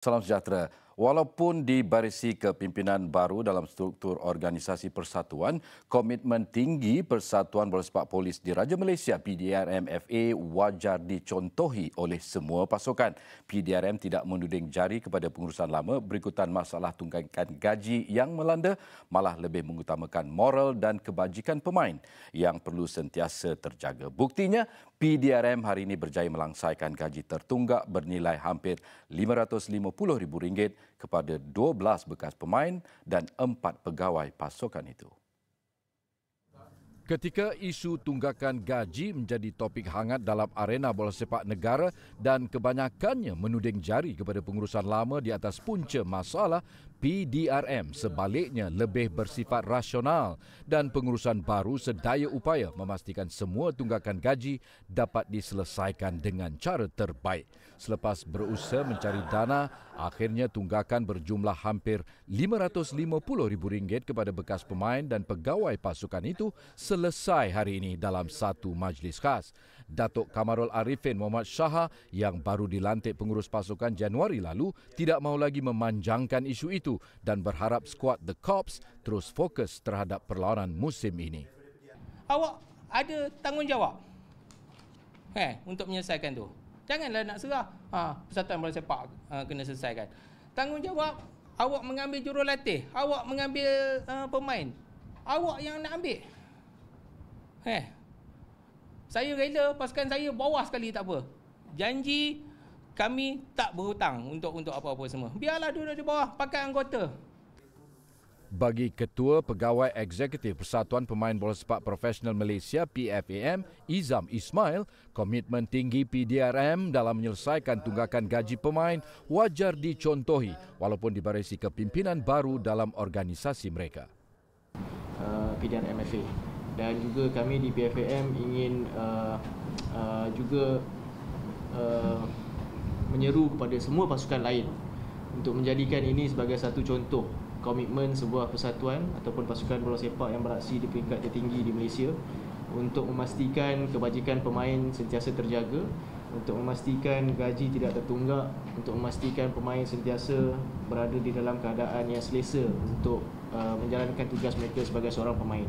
Salam sejahtera. Walaupun dibarisi kepimpinan baru dalam struktur organisasi persatuan, komitmen tinggi Persatuan Bola Sepak Polis di Raja Malaysia PDRM FA wajar dicontohi oleh semua pasukan. PDRM tidak menuding jari kepada pengurusan lama berikutan masalah tunggakan gaji yang melanda, malah lebih mengutamakan moral dan kebajikan pemain yang perlu sentiasa terjaga. Buktinya, PDRM hari ini berjaya melangsaikan gaji tertunggak bernilai hampir RM550,000 kepada 12 bekas pemain dan 4 pegawai pasukan itu. Ketika isu tunggakan gaji menjadi topik hangat dalam arena bola sepak negara dan kebanyakannya menuding jari kepada pengurusan lama di atas punca masalah, PDRM sebaliknya lebih bersifat rasional dan pengurusan baru sedaya upaya memastikan semua tunggakan gaji dapat diselesaikan dengan cara terbaik. Selepas berusaha mencari dana, akhirnya tunggakan berjumlah hampir RM550,000 kepada bekas pemain dan pegawai pasukan itu selesai hari ini dalam satu majlis khas. Datuk Kamarul Arifin Muhammad Shah yang baru dilantik pengurus pasukan Januari lalu tidak mahu lagi memanjangkan isu itu itu dan berharap skuad The Cops terus fokus terhadap perlawanan musim ini. Awak ada tanggungjawab eh, untuk menyelesaikan tu. Janganlah nak serah. Ha, Persatuan Bola Sepak ha, kena selesaikan. Tanggungjawab awak mengambil jurulatih, awak mengambil uh, pemain. Awak yang nak ambil. Eh. Saya rela pasukan saya bawah sekali tak apa. Janji kami tak berhutang untuk untuk apa-apa semua. Biarlah duduk di bawah pakai anggota. Bagi Ketua Pegawai Eksekutif Persatuan Pemain Bola Sepak Profesional Malaysia PFAM, Izam Ismail, komitmen tinggi PDRM dalam menyelesaikan tunggakan gaji pemain wajar dicontohi walaupun dibarisi kepimpinan baru dalam organisasi mereka. Uh, eh, PDRM FA dan juga kami di PFAM ingin uh, uh, juga uh, menyeru kepada semua pasukan lain untuk menjadikan ini sebagai satu contoh komitmen sebuah persatuan ataupun pasukan bola sepak yang beraksi di peringkat tertinggi di Malaysia untuk memastikan kebajikan pemain sentiasa terjaga untuk memastikan gaji tidak tertunggak untuk memastikan pemain sentiasa berada di dalam keadaan yang selesa untuk uh, menjalankan tugas mereka sebagai seorang pemain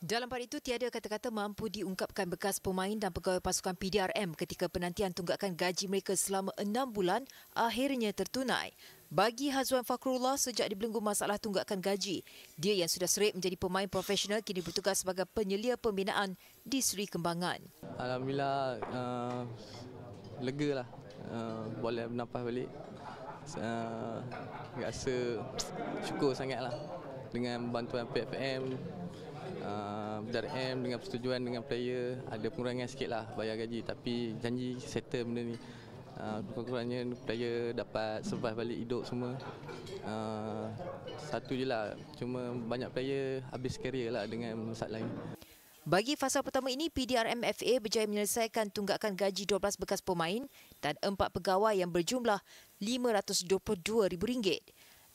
Dalam pada itu, tiada kata-kata mampu diungkapkan bekas pemain dan pegawai pasukan PDRM ketika penantian tunggakan gaji mereka selama enam bulan akhirnya tertunai. Bagi Hazwan Fakrullah, sejak dibelenggu masalah tunggakan gaji, dia yang sudah serik menjadi pemain profesional kini bertugas sebagai penyelia pembinaan di Seri Kembangan. Alhamdulillah, uh, lega lah. Uh, boleh bernafas balik. Uh, rasa syukur sangatlah dengan bantuan PFM, DRM ah, dengan persetujuan dengan player ada pengurangan sikit lah bayar gaji tapi janji settle benda ni uh, kurang-kurangnya player dapat survive balik hidup semua uh, satu je lah cuma banyak player habis career lah dengan masalah lain bagi fasa pertama ini, PDRM FA berjaya menyelesaikan tunggakan gaji 12 bekas pemain dan empat pegawai yang berjumlah RM522,000.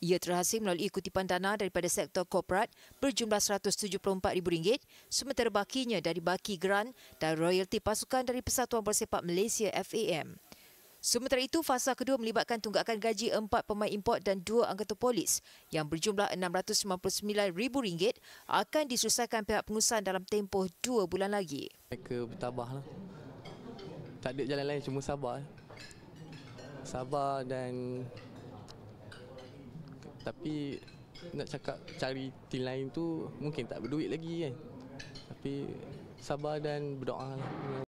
Ia terhasil melalui kutipan dana daripada sektor korporat berjumlah RM174,000 sementara bakinya dari baki geran dan royalti pasukan dari Persatuan Bersepak Malaysia FAM. Sementara itu, fasa kedua melibatkan tunggakan gaji empat pemain import dan dua anggota polis yang berjumlah RM699,000 akan diselesaikan pihak pengurusan dalam tempoh dua bulan lagi. Mereka bertabahlah. Tak ada jalan lain, cuma sabar. Sabar dan tapi nak cakap cari team lain tu mungkin tak berduit lagi kan tapi sabar dan berdoa lah.